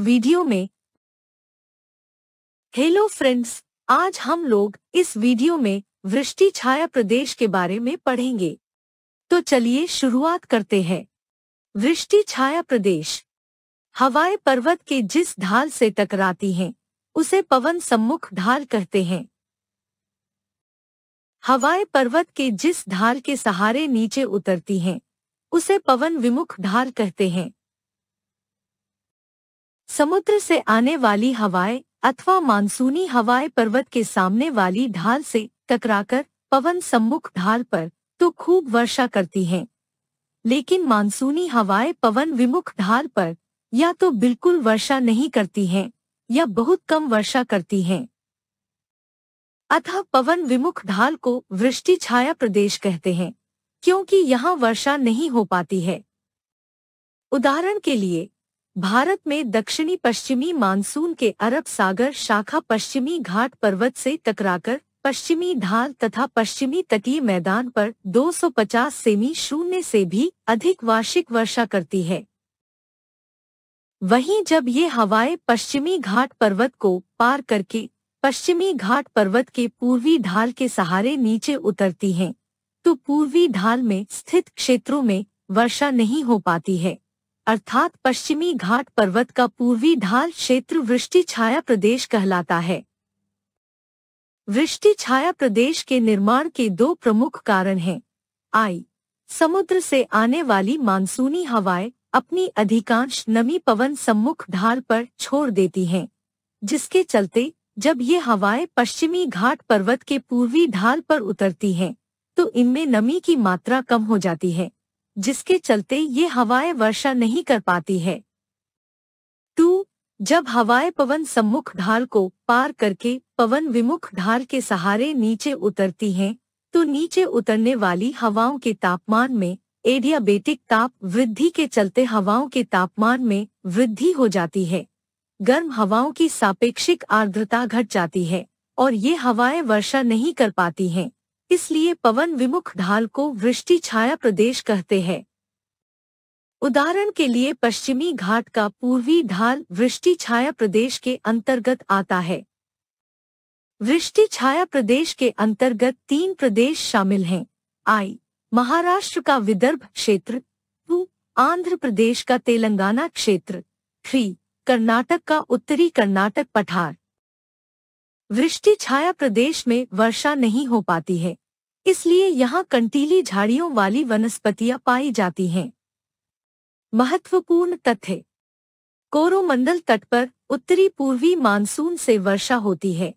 video में hello friends आज हम लोग इस वीडियो में वृष्टि छाया प्रदेश के बारे में पढ़ेंगे तो चलिए शुरुआत करते हैं वृष्टि छाया प्रदेश हवाएं पर्वत के जिस ढाल से टकराती हैं उसे पवन सम्मुख ढाल कहते हैं हवाएं पर्वत के जिस ढाल के सहारे नीचे उतरती हैं उसे पवन विमुख ढाल कहते हैं समुद्र से आने वाली हवाएं अथवा मानसूनी हवाएं पर्वत के सामने वाली ढाल से टकराकर पवन सम्मुख ढाल पर तो खूब वर्षा करती हैं लेकिन मानसूनी हवाएं पवन विमुख ढाल पर या तो बिल्कुल वर्षा नहीं करती हैं या बहुत कम वर्षा करती हैं अतः पवन विमुख ढाल को वृष्टि छाया प्रदेश कहते हैं क्योंकि यहाँ वर्षा नहीं हो पाती है उदाहरण के लिए भारत में दक्षिणी पश्चिमी मानसून के अरब सागर शाखा पश्चिमी घाट पर्वत से टकराकर पश्चिमी ढाल तथा पश्चिमी तटीय मैदान पर 250 सेमी शून्य से भी अधिक वार्षिक वर्षा करती है वहीं जब ये हवाएं पश्चिमी घाट पर्वत को पार करके पश्चिमी घाट पर्वत के पूर्वी ढाल के सहारे नीचे उतरती हैं, तो पूर्वी ढाल में स्थित क्षेत्रों में वर्षा नहीं हो पाती है अर्थात पश्चिमी घाट पर्वत का पूर्वी ढाल क्षेत्र वृष्टि छाया प्रदेश कहलाता है वृष्टि छाया प्रदेश के निर्माण के दो प्रमुख कारण हैं आई समुद्र से आने वाली मानसूनी हवाएं अपनी अधिकांश नमी पवन सम्मुख ढाल पर छोड़ देती हैं जिसके चलते जब ये हवाएं पश्चिमी घाट पर्वत के पूर्वी ढाल पर उतरती हैं तो इनमें नमी की मात्रा कम हो जाती है जिसके चलते ये हवाएं वर्षा नहीं कर पाती है टू जब हवाएं पवन सम्मुख ढाल को पार करके पवन विमुख ढाल के सहारे नीचे उतरती हैं, तो नीचे उतरने वाली हवाओं के तापमान में एडियाबेटिक ताप वृद्धि के चलते हवाओं के तापमान में वृद्धि हो जाती है गर्म हवाओं की सापेक्षिक आर्द्रता घट जाती है और ये हवाएं वर्षा नहीं कर पाती हैं इसलिए पवन विमुख ढाल को वृष्टि छाया प्रदेश कहते हैं उदाहरण के लिए पश्चिमी घाट का पूर्वी ढाल वृष्टि छाया प्रदेश के अंतर्गत आता है वृष्टि छाया प्रदेश के अंतर्गत तीन प्रदेश शामिल हैं आई महाराष्ट्र का विदर्भ क्षेत्र टू आंध्र प्रदेश का तेलंगाना क्षेत्र थ्री कर्नाटक का उत्तरी कर्नाटक पठार वृष्टि छाया प्रदेश में वर्षा नहीं हो पाती है इसलिए यहाँ कंटीली झाड़ियों वाली वनस्पतियां पाई जाती हैं महत्वपूर्ण तथ्य कोरोमंडल तट पर उत्तरी पूर्वी मानसून से वर्षा होती है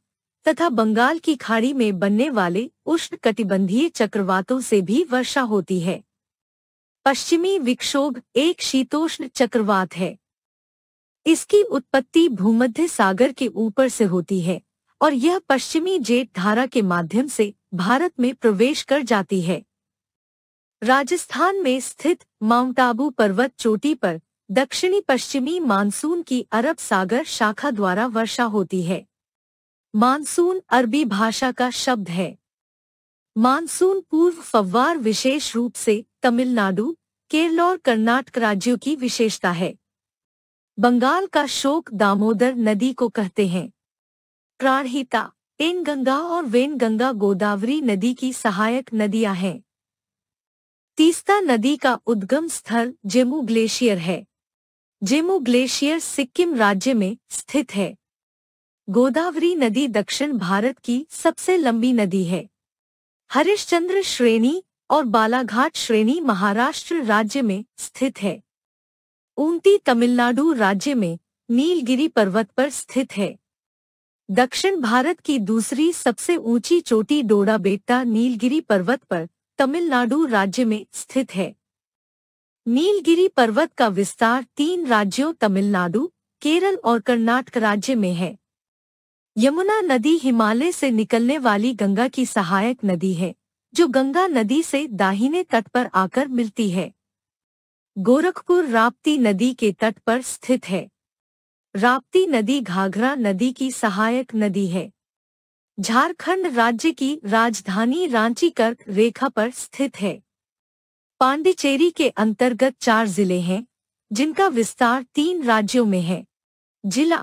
तथा बंगाल की खाड़ी में बनने वाले उष्ण कटिबंधीय चक्रवातों से भी वर्षा होती है पश्चिमी विक्षोभ एक शीतोष्ण चक्रवात है इसकी उत्पत्ति भूमध्य सागर के ऊपर से होती है और यह पश्चिमी जेट धारा के माध्यम से भारत में प्रवेश कर जाती है राजस्थान में स्थित माउंट आबू पर्वत चोटी पर दक्षिणी पश्चिमी मानसून की अरब सागर शाखा द्वारा वर्षा होती है मानसून अरबी भाषा का शब्द है मानसून पूर्व फव्वार विशेष रूप से तमिलनाडु केरल और कर्नाटक राज्यों की विशेषता है बंगाल का शोक दामोदर नदी को कहते हैं प्रारहिता एन गंगा और वेन गंगा गोदावरी नदी की सहायक नदियां हैं तीस्ता नदी का उद्गम स्थल जेमू ग्लेशियर है जेमू ग्लेशियर सिक्किम राज्य में स्थित है गोदावरी नदी दक्षिण भारत की सबसे लंबी नदी है हरिश्चंद्र श्रेणी और बालाघाट श्रेणी महाराष्ट्र राज्य में स्थित है ऊंटी तमिलनाडु राज्य में नीलगिरी पर्वत पर स्थित है दक्षिण भारत की दूसरी सबसे ऊंची चोटी डोड़ा बेटा नीलगिरी पर्वत पर तमिलनाडु राज्य में स्थित है नीलगिरी पर्वत का विस्तार तीन राज्यों तमिलनाडु केरल और कर्नाटक राज्य में है यमुना नदी हिमालय से निकलने वाली गंगा की सहायक नदी है जो गंगा नदी से दाहिने तट पर आकर मिलती है गोरखपुर राप्ती नदी के तट पर स्थित है राप्ती नदी घाघरा नदी की सहायक नदी है झारखंड राज्य की राजधानी रांची कर्क रेखा पर स्थित है पांडिचेरी के अंतर्गत चार जिले हैं जिनका विस्तार तीन राज्यों में है जिला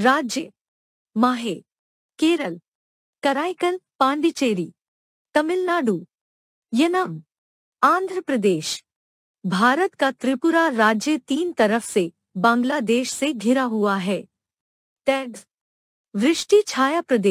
राज्य माहे केरल कराईकल पांडिचेरी तमिलनाडु यनम आंध्र प्रदेश भारत का त्रिपुरा राज्य तीन तरफ से बांग्लादेश से घिरा हुआ है टैग वृष्टि छाया प्रदेश